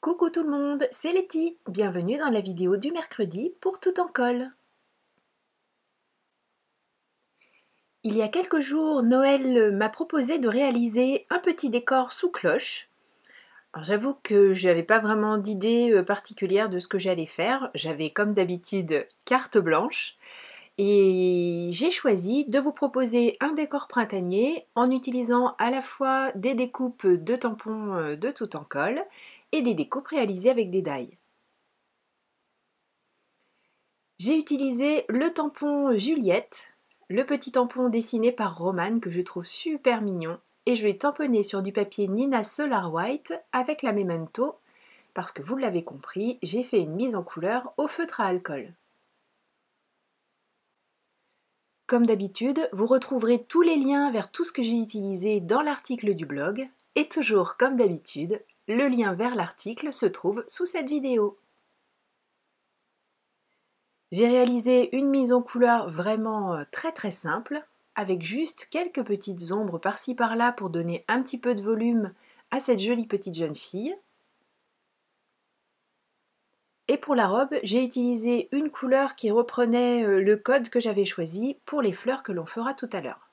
Coucou tout le monde, c'est Letty. Bienvenue dans la vidéo du mercredi pour tout en colle. Il y a quelques jours, Noël m'a proposé de réaliser un petit décor sous cloche. Alors j'avoue que je n'avais pas vraiment d'idée euh, particulière de ce que j'allais faire. J'avais comme d'habitude carte blanche. Et j'ai choisi de vous proposer un décor printanier en utilisant à la fois des découpes de tampons euh, de tout en colle et des découpes réalisées avec des dailles. J'ai utilisé le tampon Juliette, le petit tampon dessiné par Romane que je trouve super mignon, et je l'ai tamponné sur du papier Nina Solar White avec la Memento, parce que vous l'avez compris, j'ai fait une mise en couleur au feutre à alcool. Comme d'habitude, vous retrouverez tous les liens vers tout ce que j'ai utilisé dans l'article du blog, et toujours comme d'habitude, le lien vers l'article se trouve sous cette vidéo. J'ai réalisé une mise en couleur vraiment euh, très très simple, avec juste quelques petites ombres par-ci par-là pour donner un petit peu de volume à cette jolie petite jeune fille. Et pour la robe, j'ai utilisé une couleur qui reprenait euh, le code que j'avais choisi pour les fleurs que l'on fera tout à l'heure.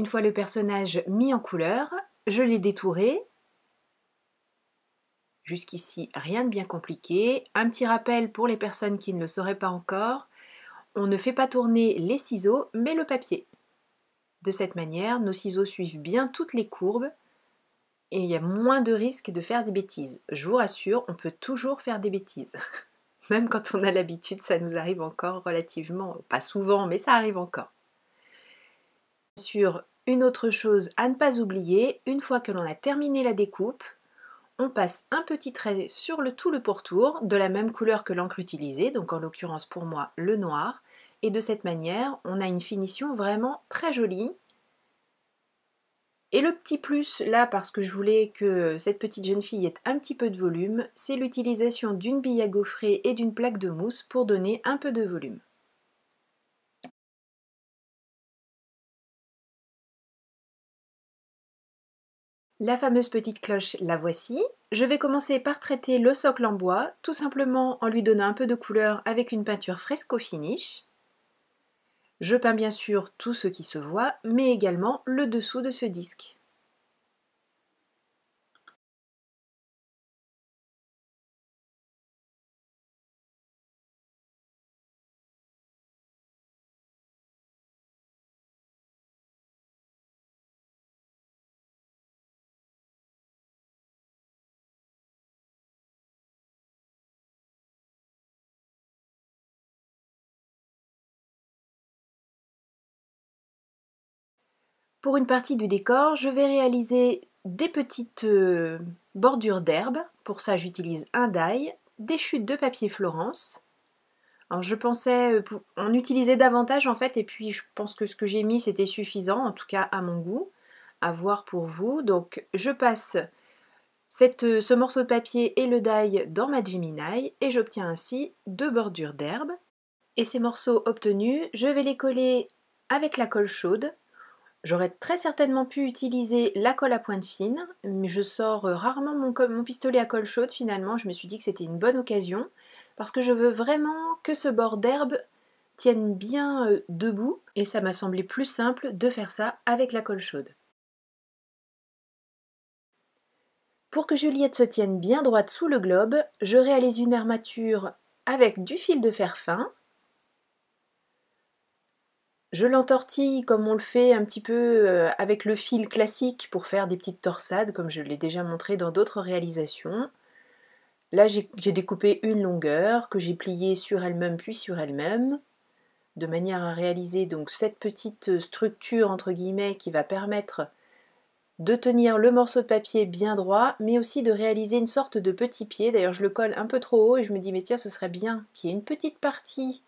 Une fois le personnage mis en couleur, je l'ai détouré. Jusqu'ici, rien de bien compliqué. Un petit rappel pour les personnes qui ne le sauraient pas encore. On ne fait pas tourner les ciseaux, mais le papier. De cette manière, nos ciseaux suivent bien toutes les courbes et il y a moins de risques de faire des bêtises. Je vous rassure, on peut toujours faire des bêtises. Même quand on a l'habitude, ça nous arrive encore relativement, pas souvent, mais ça arrive encore. Une autre chose à ne pas oublier, une fois que l'on a terminé la découpe, on passe un petit trait sur le tout le pourtour de la même couleur que l'encre utilisée, donc en l'occurrence pour moi le noir, et de cette manière on a une finition vraiment très jolie. Et le petit plus là, parce que je voulais que cette petite jeune fille ait un petit peu de volume, c'est l'utilisation d'une bille à gaufrer et d'une plaque de mousse pour donner un peu de volume. La fameuse petite cloche, la voici. Je vais commencer par traiter le socle en bois, tout simplement en lui donnant un peu de couleur avec une peinture fresco finish. Je peins bien sûr tout ce qui se voit, mais également le dessous de ce disque. Pour une partie du décor, je vais réaliser des petites euh, bordures d'herbe. Pour ça, j'utilise un die, des chutes de papier Florence. je pensais en euh, utiliser davantage en fait, et puis je pense que ce que j'ai mis c'était suffisant, en tout cas à mon goût, à voir pour vous. Donc, je passe euh, ce morceau de papier et le die dans ma Gemini et j'obtiens ainsi deux bordures d'herbe. Et ces morceaux obtenus, je vais les coller avec la colle chaude J'aurais très certainement pu utiliser la colle à pointe fine, mais je sors euh, rarement mon, pistolet à colle chaude finalement, je me suis dit que c'était une bonne occasion, parce que je veux vraiment que ce bord d'herbe tienne bien euh, debout, et ça m'a semblé plus simple de faire ça avec la colle chaude. Pour que Juliette se tienne bien droite sous le globe, je réalise une armature avec du fil de fer fin, je l'entortille comme on le fait un petit peu euh, avec le fil classique pour faire des petites torsades, comme je l'ai déjà montré dans d'autres réalisations. Là, j'ai découpé une longueur que j'ai pliée sur elle-même puis sur elle-même, de manière à réaliser donc cette petite structure entre guillemets qui va permettre de tenir le morceau de papier bien droit, mais aussi de réaliser une sorte de petit pied. D'ailleurs, je le colle un peu trop haut et je me dis, mais tiens, ce serait bien qu'il y ait une petite partie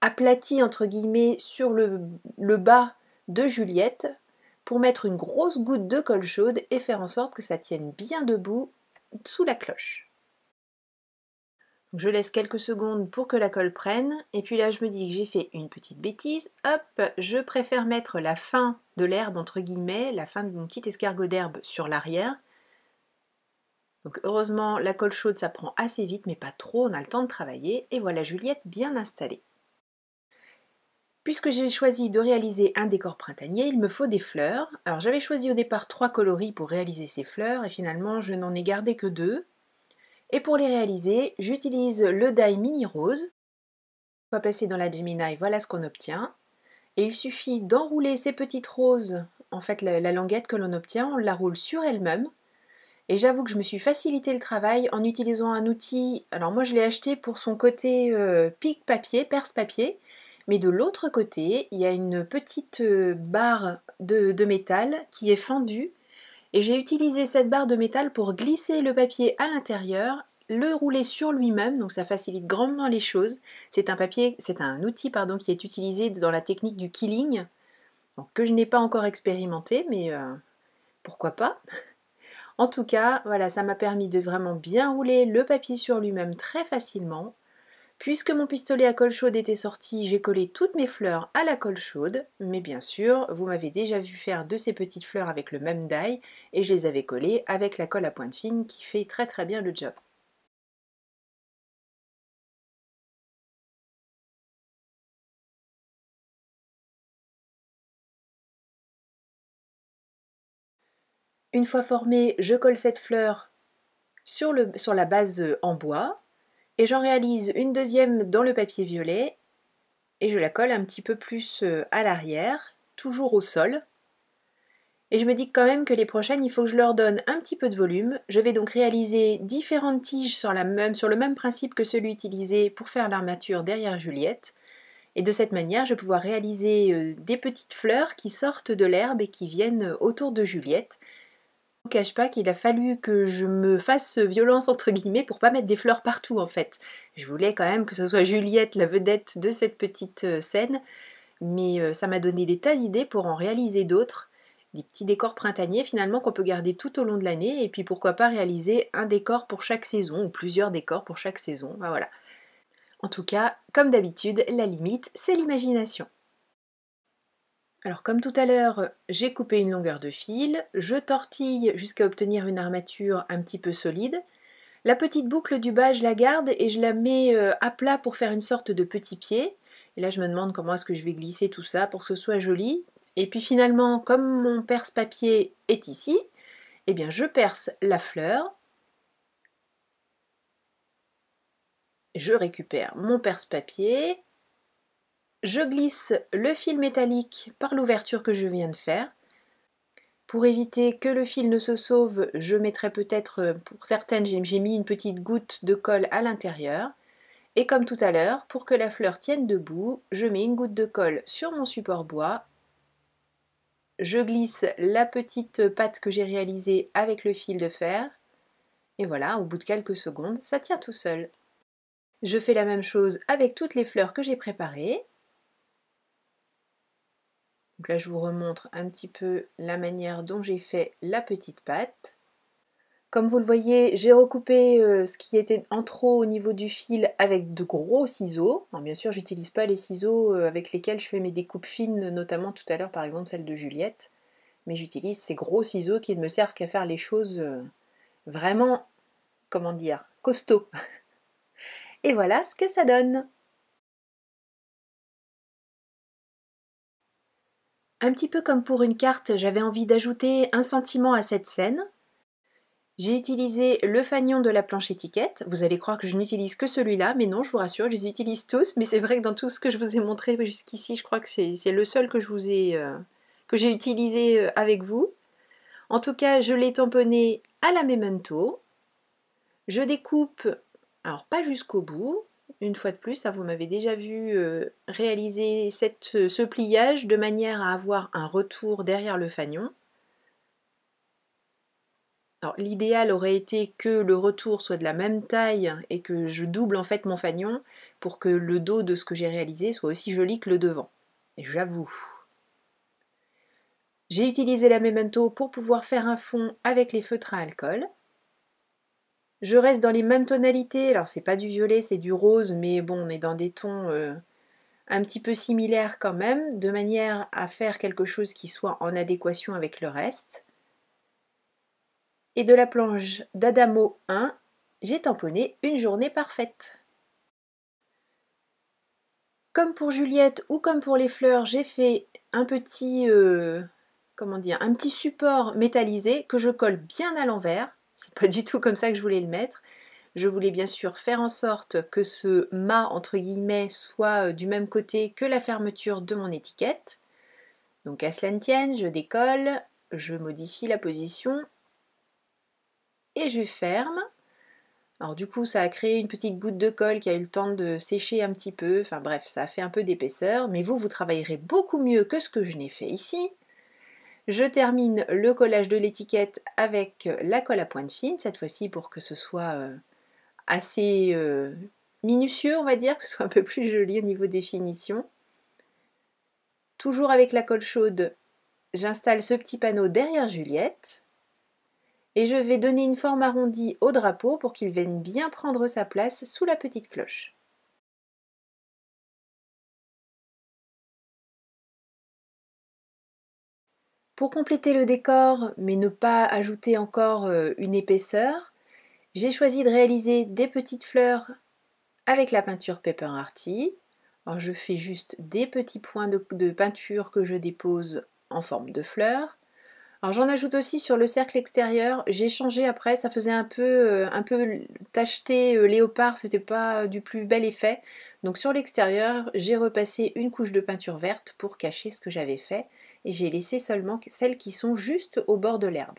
aplati entre guillemets sur le, bas de Juliette pour mettre une grosse goutte de colle chaude et faire en sorte que ça tienne bien debout sous la cloche. Je laisse quelques secondes pour que la colle prenne, et puis là je me dis que j'ai fait une petite bêtise, hop, je préfère mettre la fin de l'herbe entre guillemets, la fin de mon petit escargot d'herbe sur l'arrière. Donc heureusement la colle chaude ça prend assez vite mais pas trop, on a le temps de travailler, et voilà Juliette bien installée. Puisque j'ai choisi de réaliser un décor printanier, il me faut des fleurs. Alors j'avais choisi au départ trois coloris pour réaliser ces fleurs et finalement je n'en ai gardé que deux. Et pour les réaliser, j'utilise le die mini rose. Une fois passé dans la Gemini, voilà ce qu'on obtient. Et il suffit d'enrouler ces petites roses, en fait la, languette que l'on obtient, on la roule sur elle-même. Et j'avoue que je me suis facilité le travail en utilisant un outil, alors moi je l'ai acheté pour son côté euh, pique papier, perce papier, mais de l'autre côté, il y a une petite euh, barre de, métal qui est fendue. Et j'ai utilisé cette barre de métal pour glisser le papier à l'intérieur le rouler sur lui-même, donc ça facilite grandement les choses. C'est un papier, c'est un outil pardon, qui est utilisé dans la technique du killing, que je n'ai pas encore expérimenté, mais euh, pourquoi pas En tout cas, voilà, ça m'a permis de vraiment bien rouler le papier sur lui-même très facilement. Puisque mon pistolet à colle chaude était sorti, j'ai collé toutes mes fleurs à la colle chaude, mais bien sûr, vous m'avez déjà vu faire de ces petites fleurs avec le même die, et je les avais collées avec la colle à pointe fine qui fait très très bien le job. Une fois formée, je colle cette fleur sur, sur la base en bois et j'en réalise une deuxième dans le papier violet et je la colle un petit peu plus euh, à l'arrière, toujours au sol. Et je me dis quand même que les prochaines, il faut que je leur donne un petit peu de volume. Je vais donc réaliser différentes tiges sur, la même, sur le même principe que celui utilisé pour faire l'armature derrière Juliette. Et de cette manière, je vais pouvoir réaliser euh, des petites fleurs qui sortent de l'herbe et qui viennent euh, autour de Juliette ne cache pas qu'il a fallu que je me fasse violence entre guillemets pour pas mettre des fleurs partout en fait. Je voulais quand même que ce soit Juliette la vedette de cette petite euh, scène, mais euh, ça m'a donné des tas d'idées pour en réaliser d'autres, des petits décors printaniers finalement qu'on peut garder tout au long de l'année et puis pourquoi pas réaliser un décor pour chaque saison ou plusieurs décors pour chaque saison. Bah voilà. En tout cas, comme d'habitude, la limite, c'est l'imagination. Alors comme tout à l'heure, j'ai coupé une longueur de fil, je tortille jusqu'à obtenir une armature un petit peu solide. La petite boucle du bas, je la garde et je la mets euh, à plat pour faire une sorte de petit pied. Et là, je me demande comment est-ce que je vais glisser tout ça pour que ce soit joli. Et puis finalement, comme mon perce-papier est ici, eh bien je perce la fleur. Je récupère mon perce-papier je glisse le fil métallique par l'ouverture que je viens de faire. Pour éviter que le fil ne se sauve, je mettrai peut-être, pour certaines, j'ai mis une petite goutte de colle à l'intérieur. Et comme tout à l'heure, pour que la fleur tienne debout, je mets une goutte de colle sur mon support bois. Je glisse la petite pâte que j'ai réalisée avec le fil de fer. Et voilà, au bout de quelques secondes, ça tient tout seul. Je fais la même chose avec toutes les fleurs que j'ai préparées. Donc là, je vous remontre un petit peu la manière dont j'ai fait la petite pâte. Comme vous le voyez, j'ai recoupé euh, ce qui était en trop au niveau du fil avec de gros ciseaux. bien sûr, j'utilise pas les ciseaux euh, avec lesquels je fais mes découpes fines, notamment tout à l'heure par exemple celle de Juliette, mais j'utilise ces gros ciseaux qui ne me servent qu'à faire les choses euh, vraiment, comment dire, costaud. Et voilà ce que ça donne. Un petit peu comme pour une carte, j'avais envie d'ajouter un sentiment à cette scène. J'ai utilisé le fanion de la planche étiquette. Vous allez croire que je n'utilise que celui-là, mais non, je vous rassure, je les utilise tous. Mais c'est vrai que dans tout ce que je vous ai montré jusqu'ici, je crois que c'est le seul que je vous ai euh, que j'ai utilisé euh, avec vous. En tout cas, je l'ai tamponné à la memento. Je découpe, alors pas jusqu'au bout, une fois de plus, hein, vous m'avez déjà vu euh, réaliser ce pliage de manière à avoir un retour derrière le fanion. l'idéal aurait été que le retour soit de la même taille et que je double en fait mon fanion pour que le dos de ce que j'ai réalisé soit aussi joli que le devant. J'avoue. J'ai utilisé la Memento pour pouvoir faire un fond avec les feutres à alcool. Je reste dans les mêmes tonalités, alors c'est pas du violet, c'est du rose, mais bon, on est dans des tons euh, un petit peu similaires quand même, de manière à faire quelque chose qui soit en adéquation avec le reste. Et de la planche d'Adamo 1, j'ai tamponné une journée parfaite. Comme pour Juliette ou comme pour les fleurs, j'ai fait un petit, euh, comment dire, un petit support métallisé que je colle bien à l'envers c'est pas du tout comme ça que je voulais le mettre. Je voulais bien sûr faire en sorte que ce mât entre guillemets soit euh, du même côté que la fermeture de mon étiquette. Donc à cela ne tienne, je décolle, je modifie la position et je ferme. Alors du coup ça a créé une petite goutte de colle qui a eu le temps de sécher un petit peu, enfin bref ça a fait un peu d'épaisseur, mais vous vous travaillerez beaucoup mieux que ce que je n'ai fait ici. Je termine le collage de l'étiquette avec la colle à pointe fine, cette fois-ci pour que ce soit euh, assez euh, minutieux, on va dire, que ce soit un peu plus joli au niveau des finitions. Toujours avec la colle chaude, j'installe ce petit panneau derrière Juliette et je vais donner une forme arrondie au drapeau pour qu'il vienne bien prendre sa place sous la petite cloche. Pour compléter le décor, mais ne pas ajouter encore euh, une épaisseur, j'ai choisi de réaliser des petites fleurs avec la peinture pepper Artie. Alors je fais juste des petits points de, peinture que je dépose en forme de fleurs. Alors j'en ajoute aussi sur le cercle extérieur. J'ai changé après, ça faisait un peu, euh, un peu tacheté euh, léopard, c'était pas du plus bel effet. Donc sur l'extérieur, j'ai repassé une couche de peinture verte pour cacher ce que j'avais fait et j'ai laissé seulement celles qui sont juste au bord de l'herbe.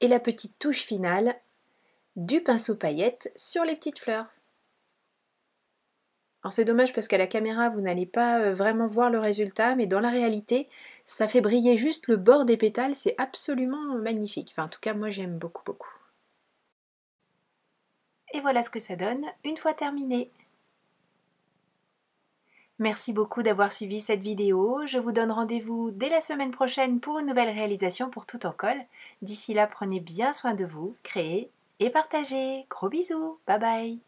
Et la petite touche finale, du pinceau paillette sur les petites fleurs. Alors c'est dommage parce qu'à la caméra vous n'allez pas euh, vraiment voir le résultat, mais dans la réalité ça fait briller juste le bord des pétales, c'est absolument magnifique. Enfin en tout cas moi j'aime beaucoup beaucoup. Et voilà ce que ça donne une fois terminé. Merci beaucoup d'avoir suivi cette vidéo. Je vous donne rendez-vous dès la semaine prochaine pour une nouvelle réalisation pour Tout en col. D'ici là, prenez bien soin de vous, créez et partagez. Gros bisous, bye bye